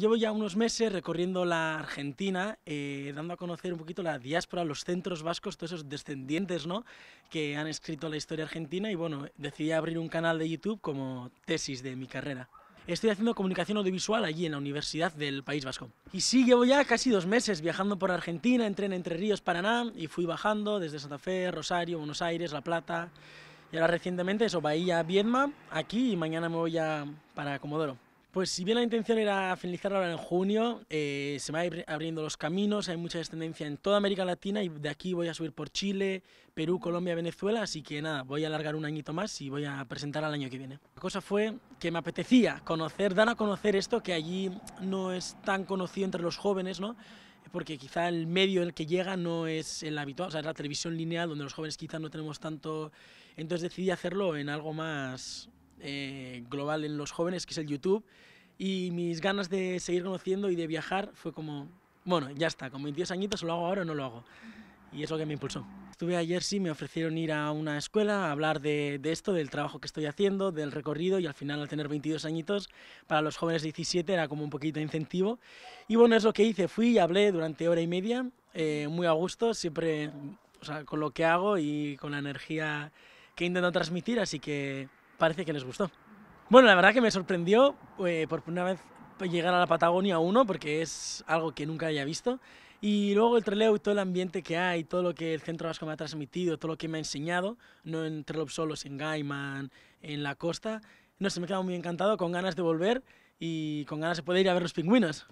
Llevo ya unos meses recorriendo la Argentina, eh, dando a conocer un poquito la diáspora, los centros vascos, todos esos descendientes ¿no? que han escrito la historia argentina y bueno, decidí abrir un canal de YouTube como tesis de mi carrera. Estoy haciendo comunicación audiovisual allí en la Universidad del País Vasco. Y sí, llevo ya casi dos meses viajando por Argentina, entré en Entre Ríos, Paraná y fui bajando desde Santa Fe, Rosario, Buenos Aires, La Plata. Y ahora recientemente eso, Bahía, Viedma, aquí y mañana me voy ya para Comodoro. Pues si bien la intención era finalizar ahora en junio, eh, se van abriendo los caminos, hay mucha descendencia en toda América Latina y de aquí voy a subir por Chile, Perú, Colombia, Venezuela, así que nada, voy a alargar un añito más y voy a presentar al año que viene. La cosa fue que me apetecía conocer, dar a conocer esto que allí no es tan conocido entre los jóvenes, ¿no? porque quizá el medio en el que llega no es el habitual, o sea, es la televisión lineal donde los jóvenes quizá no tenemos tanto, entonces decidí hacerlo en algo más, eh, global en los jóvenes, que es el YouTube. Y mis ganas de seguir conociendo y de viajar fue como, bueno, ya está, con 22 añitos lo hago ahora o no lo hago. Y es lo que me impulsó. Estuve ayer sí me ofrecieron ir a una escuela a hablar de, esto, del trabajo que estoy haciendo, del recorrido y al final al tener 22 añitos, para los jóvenes 17 era como un poquito de incentivo. Y bueno, es lo que hice, fui y hablé durante hora y media, eh, muy a gusto, siempre con lo que hago y con la energía que intento transmitir, así que parece que les gustó. Bueno, la verdad que me sorprendió eh, por primera vez llegar a la Patagonia 1 porque es algo que nunca había visto. Y luego el trelew y todo el ambiente que hay, todo lo que el Centro Vasco me ha transmitido, todo lo que me ha enseñado, no en trelew solos, en Gaiman, en la costa. No sé, me he quedado muy encantado, con ganas de volver y con ganas de poder ir a ver los pingüinos.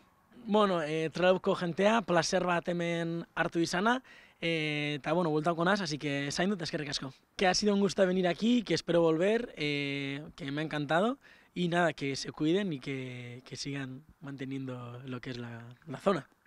Bueno, trelew eh, a placerba placer temen hemen y sana. Está eh, bueno, con as así que te es que recasco. Que ha sido un gusto venir aquí, que espero volver, eh, que me ha encantado, y nada, que se cuiden y que, sigan manteniendo lo que es la zona.